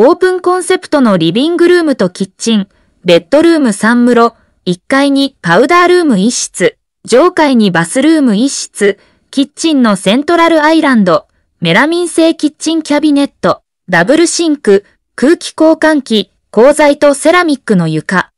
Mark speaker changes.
Speaker 1: オープンコンセプトのリビングルームとキッチン、ベッドルーム3室、1階にパウダールーム1室、上階にバスルーム1室、キッチンのセントラルアイランド、メラミン製キッチンキャビネット、ダブルシンク、空気交換器、鋼材とセラミックの床、